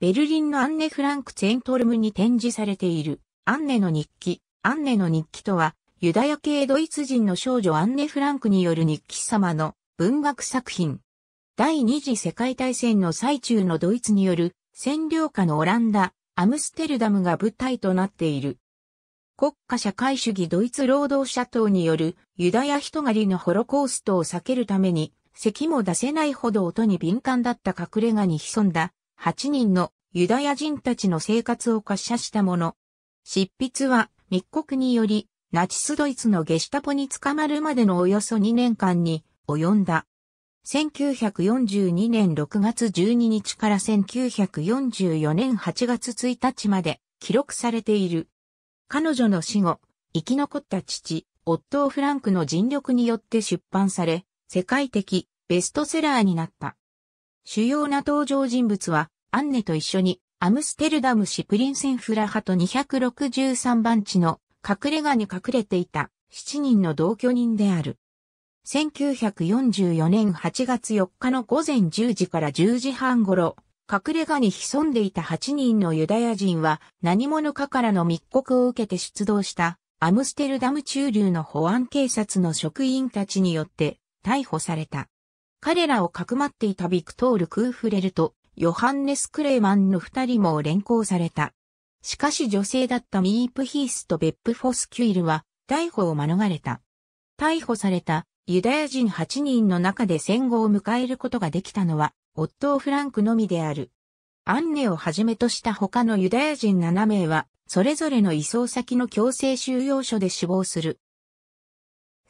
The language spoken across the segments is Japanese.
ベルリンのアンネ・フランク・ツェントルムに展示されている、アンネの日記。アンネの日記とは、ユダヤ系ドイツ人の少女アンネ・フランクによる日記様の文学作品。第二次世界大戦の最中のドイツによる占領下のオランダ、アムステルダムが舞台となっている。国家社会主義ドイツ労働者党によるユダヤ人狩りのホロコーストを避けるために、咳も出せないほど音に敏感だった隠れ家に潜んだ8人のユダヤ人たちの生活を滑車したもの。執筆は密告により、ナチスドイツのゲシュタポに捕まるまでのおよそ2年間に及んだ。1942年6月12日から1944年8月1日まで記録されている。彼女の死後、生き残った父、オットー・フランクの尽力によって出版され、世界的ベストセラーになった。主要な登場人物は、アンネと一緒にアムステルダム市プリンセンフラハト263番地の隠れ家に隠れていた7人の同居人である。1944年8月4日の午前10時から10時半頃、隠れ家に潜んでいた8人のユダヤ人は何者かからの密告を受けて出動したアムステルダム中流の保安警察の職員たちによって逮捕された。彼らをかくまっていたビクトール・クーフレルとヨハンネス・クレーマンの二人も連行された。しかし女性だったミープヒースとベップ・フォスキュイルは逮捕を免れた。逮捕されたユダヤ人8人の中で戦後を迎えることができたのは、オットフランクのみである。アンネをはじめとした他のユダヤ人7名は、それぞれの移送先の強制収容所で死亡する。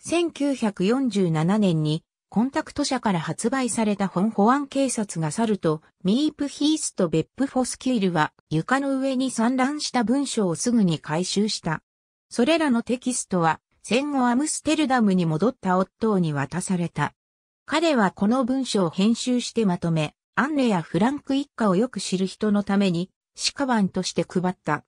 1947年にコンタクト社から発売された本保安警察が去ると、ミープヒースとベップフォスキュールは床の上に散乱した文章をすぐに回収した。それらのテキストは戦後アムステルダムに戻った夫に渡された。彼はこの文章を編集してまとめ、アンネやフランク一家をよく知る人のために、鹿ンとして配った。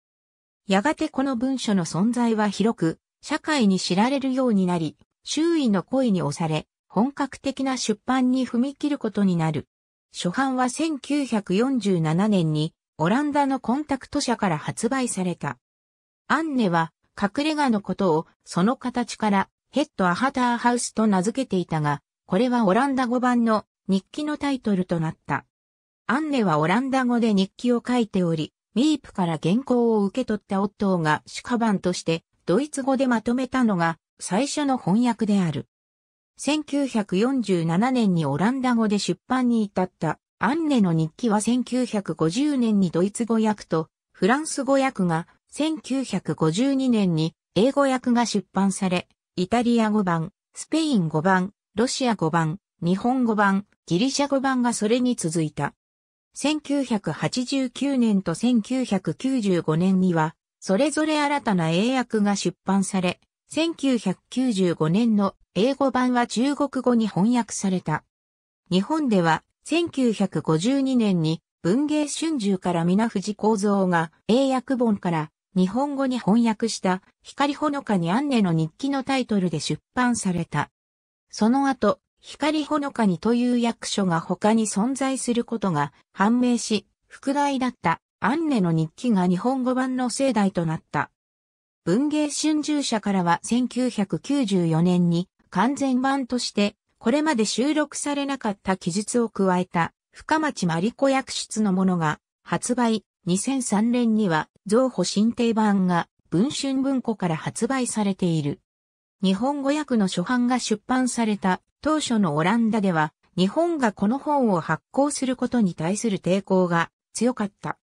やがてこの文書の存在は広く、社会に知られるようになり、周囲の声に押され、本格的な出版に踏み切ることになる。初版は1947年にオランダのコンタクト社から発売された。アンネは隠れ家のことをその形からヘッドアハターハウスと名付けていたが、これはオランダ語版の日記のタイトルとなった。アンネはオランダ語で日記を書いており、ミープから原稿を受け取ったオットーが主家版としてドイツ語でまとめたのが最初の翻訳である。1947年にオランダ語で出版に至ったアンネの日記は1950年にドイツ語訳とフランス語訳が1952年に英語訳が出版され、イタリア語版、スペイン語版、ロシア語版、日本語版、ギリシャ語版がそれに続いた。1989年と1995年には、それぞれ新たな英訳が出版され、1995年の英語版は中国語に翻訳された。日本では1952年に文芸春秋から皆藤幸三が英訳本から日本語に翻訳した光ほのかにアンネの日記のタイトルで出版された。その後、光ほのかにという役所が他に存在することが判明し、副題だったアンネの日記が日本語版の世代となった。文芸春秋社からは1994年に完全版として、これまで収録されなかった記述を加えた、深町マリコ役室のものが、発売、2003年には、造補新定版が、文春文庫から発売されている。日本語訳の初版が出版された当初のオランダでは、日本がこの本を発行することに対する抵抗が強かった。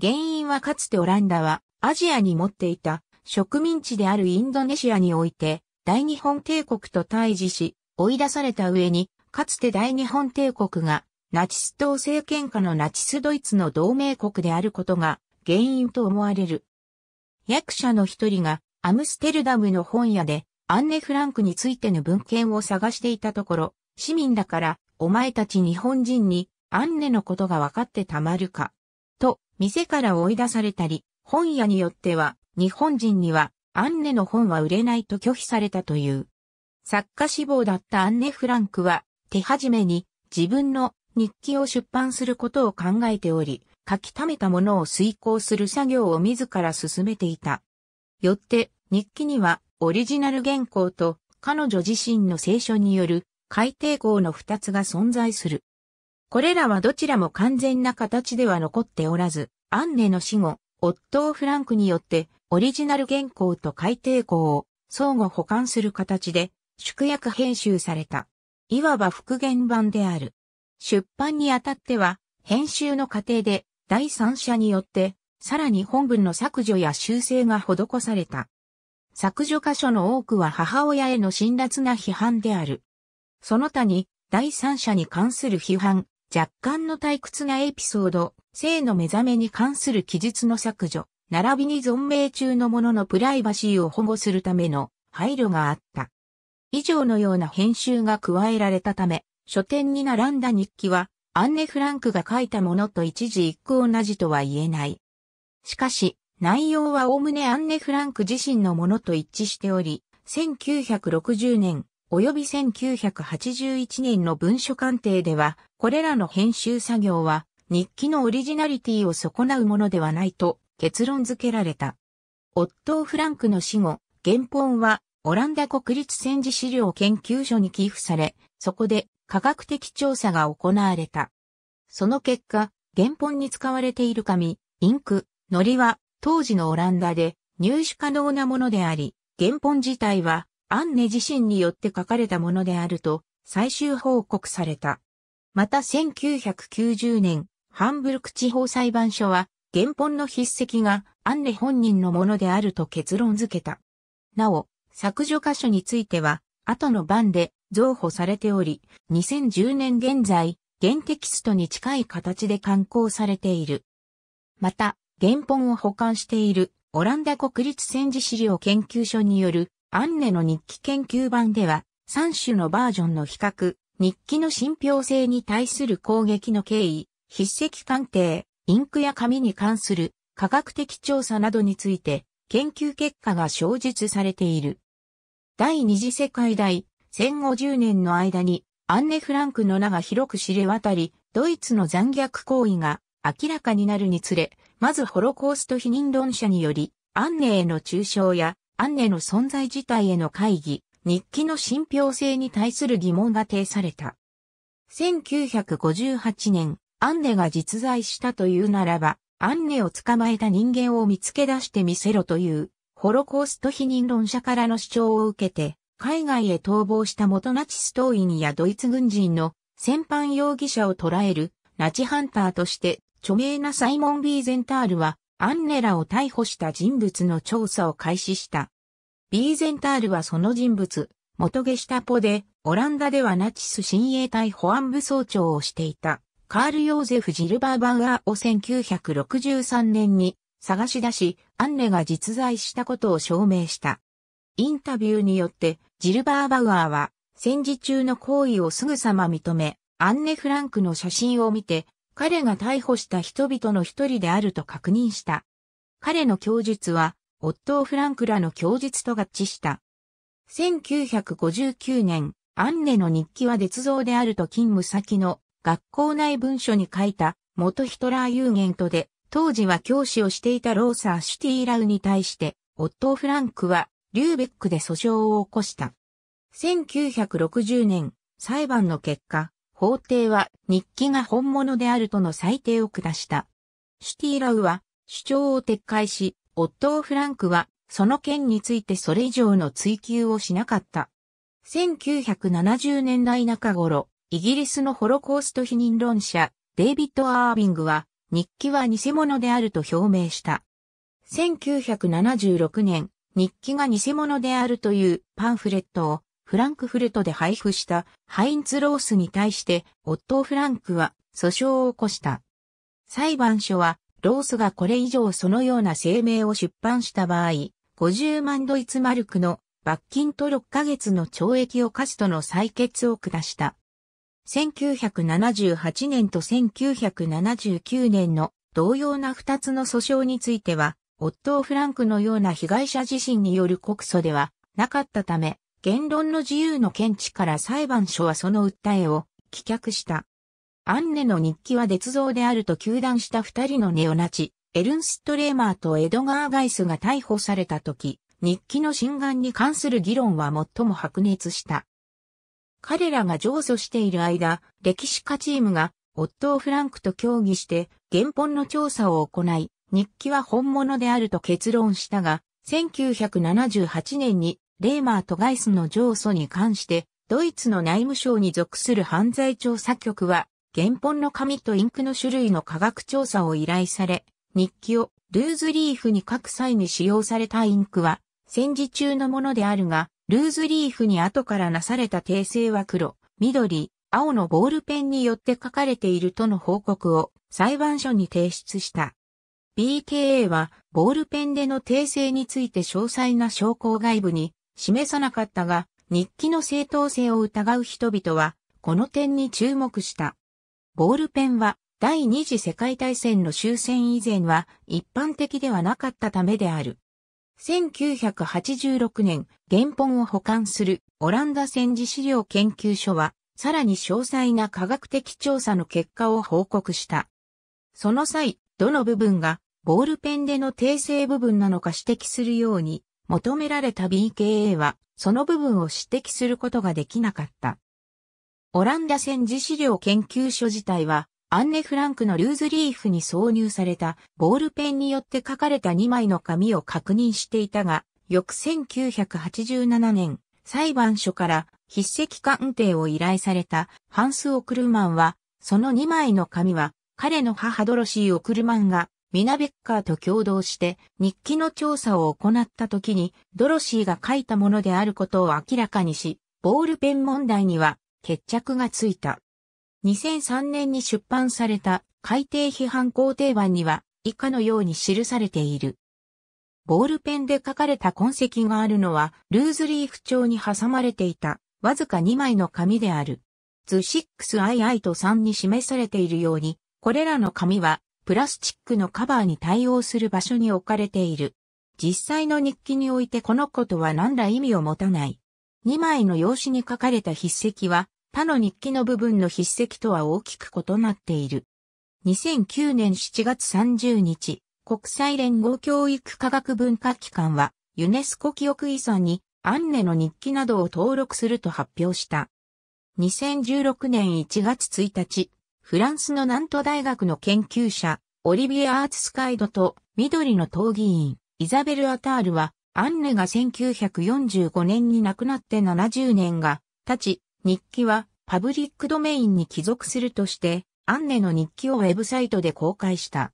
原因はかつてオランダはアジアに持っていた植民地であるインドネシアにおいて大日本帝国と対峙し、追い出された上に、かつて大日本帝国がナチス党政権下のナチスドイツの同盟国であることが原因と思われる。役者の一人がアムステルダムの本屋でアンネ・フランクについての文献を探していたところ、市民だからお前たち日本人にアンネのことが分かってたまるか。と、店から追い出されたり、本屋によっては日本人にはアンネの本は売れないと拒否されたという。作家志望だったアンネ・フランクは、手始めに自分の日記を出版することを考えており、書き溜めたものを遂行する作業を自ら進めていた。よって日記にはオリジナル原稿と彼女自身の聖書による改訂稿の二つが存在する。これらはどちらも完全な形では残っておらず、アンネの死後、オットー・フランクによってオリジナル原稿と改訂稿を相互保管する形で縮約編集された。いわば復元版である。出版にあたっては、編集の過程で第三者によって、さらに本文の削除や修正が施された。削除箇所の多くは母親への辛辣な批判である。その他に、第三者に関する批判、若干の退屈なエピソード、性の目覚めに関する記述の削除、並びに存命中の者のプライバシーを保護するための配慮があった。以上のような編集が加えられたため、書店に並んだ日記は、アンネ・フランクが書いたものと一時一句同じとは言えない。しかし、内容は概ねアンネ・フランク自身のものと一致しており、1960年及び1981年の文書鑑定では、これらの編集作業は日記のオリジナリティを損なうものではないと結論付けられた。オットー・フランクの死後、原本はオランダ国立戦時資料研究所に寄付され、そこで科学的調査が行われた。その結果、原本に使われている紙、インク、糊は当時のオランダで入手可能なものであり、原本自体はアンネ自身によって書かれたものであると最終報告された。また1990年、ハンブルク地方裁判所は原本の筆跡がアンネ本人のものであると結論付けた。なお、削除箇所については、後の版で増補されており、2010年現在、原テキストに近い形で刊行されている。また、原本を保管しているオランダ国立戦時資料研究所によるアンネの日記研究版では、3種のバージョンの比較、日記の信憑性に対する攻撃の経緯、筆跡鑑定、インクや紙に関する科学的調査などについて研究結果が詳述されている。第二次世界大戦後10年の間にアンネ・フランクの名が広く知れ渡り、ドイツの残虐行為が明らかになるにつれ、まずホロコースト否認論者により、アンネへの抽象やアンネの存在自体への会議、日記の信憑性に対する疑問が呈された。1958年、アンネが実在したというならば、アンネを捕まえた人間を見つけ出してみせろという、ホロコースト否認論者からの主張を受けて、海外へ逃亡した元ナチス党員やドイツ軍人の戦犯容疑者を捕らえるナチハンターとして著名なサイモン・ビーゼンタールはアンネラを逮捕した人物の調査を開始した。ビーゼンタールはその人物、元ゲシタポでオランダではナチス親衛隊保安部総長をしていた。カール・ヨーゼフ・ジルバー・バウアーを1963年に探し出し、アンネが実在したことを証明した。インタビューによって、ジルバー・バウアーは、戦時中の行為をすぐさま認め、アンネ・フランクの写真を見て、彼が逮捕した人々の一人であると確認した。彼の供述は、オットー・フランクらの供述と合致した。1959年、アンネの日記は絶造であると勤務先の学校内文書に書いた元ヒトラーユーゲントで、当時は教師をしていたローサー・シュティーラウに対して、オットー・フランクは、リューベックで訴訟を起こした。1960年、裁判の結果、法廷は日記が本物であるとの裁定を下した。シュティーラウは主張を撤回し、オットー・フランクはその件についてそれ以上の追及をしなかった。1970年代中頃、イギリスのホロコースト否認論者、デイビッド・アービングは、日記は偽物であると表明した。1976年、日記が偽物であるというパンフレットをフランクフルトで配布したハインツ・ロースに対して、オットー・フランクは訴訟を起こした。裁判所は、ロースがこれ以上そのような声明を出版した場合、50万ドイツマルクの罰金と6ヶ月の懲役を課すとの採決を下した。1978年と1979年の同様な2つの訴訟については、オットー・フランクのような被害者自身による告訴ではなかったため、言論の自由の見地から裁判所はその訴えを棄却した。アンネの日記は捏造であると求断した2人のネオナチ、エルンストレーマーとエドガー・ガイスが逮捕された時、日記の心眼に関する議論は最も白熱した。彼らが上訴している間、歴史家チームが、オットー・フランクと協議して、原本の調査を行い、日記は本物であると結論したが、1978年に、レーマーとガイスの上訴に関して、ドイツの内務省に属する犯罪調査局は、原本の紙とインクの種類の科学調査を依頼され、日記をルーズリーフに書く際に使用されたインクは、戦時中のものであるが、ルーズリーフに後からなされた訂正は黒、緑、青のボールペンによって書かれているとの報告を裁判所に提出した。BKA はボールペンでの訂正について詳細な証拠を外部に示さなかったが、日記の正当性を疑う人々は、この点に注目した。ボールペンは第二次世界大戦の終戦以前は一般的ではなかったためである。1986年、原本を保管するオランダ戦時資料研究所は、さらに詳細な科学的調査の結果を報告した。その際、どの部分がボールペンでの訂正部分なのか指摘するように求められた BKA は、その部分を指摘することができなかった。オランダ戦時資料研究所自体は、アンネ・フランクのルーズリーフに挿入されたボールペンによって書かれた2枚の紙を確認していたが、翌1987年、裁判所から筆跡鑑定を依頼されたハンス・オクルマンは、その2枚の紙は彼の母ドロシー・オクルマンがミナベッカーと共同して日記の調査を行った時にドロシーが書いたものであることを明らかにし、ボールペン問題には決着がついた。2003年に出版された海底批判肯定版には以下のように記されている。ボールペンで書かれた痕跡があるのは、ルーズリーフ帳に挟まれていた、わずか2枚の紙である。図 6II と3に示されているように、これらの紙は、プラスチックのカバーに対応する場所に置かれている。実際の日記においてこのことは何ら意味を持たない。2枚の用紙に書かれた筆跡は、他の日記の部分の筆跡とは大きく異なっている。2009年7月30日、国際連合教育科学文化機関は、ユネスコ記憶遺産に、アンネの日記などを登録すると発表した。2016年1月1日、フランスの南都大学の研究者、オリビエ・アーツスカイドと緑の党議員、イザベル・アタールは、アンネが1945年に亡くなって70年が経ち、日記はパブリックドメインに帰属するとして、アンネの日記をウェブサイトで公開した。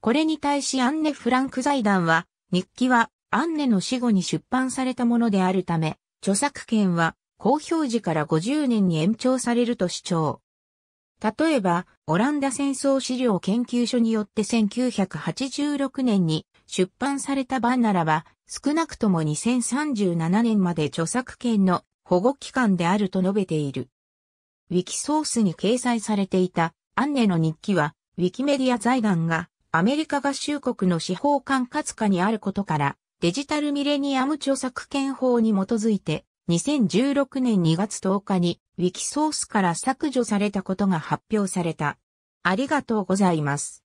これに対しアンネ・フランク財団は、日記はアンネの死後に出版されたものであるため、著作権は公表時から50年に延長されると主張。例えば、オランダ戦争資料研究所によって1986年に出版された版ならば、少なくとも2037年まで著作権の保護期間であると述べている。ウィキソースに掲載されていたアンネの日記は、ウィキメディア財団がアメリカ合衆国の司法管轄下にあることから、デジタルミレニアム著作権法に基づいて、2016年2月10日にウィキソースから削除されたことが発表された。ありがとうございます。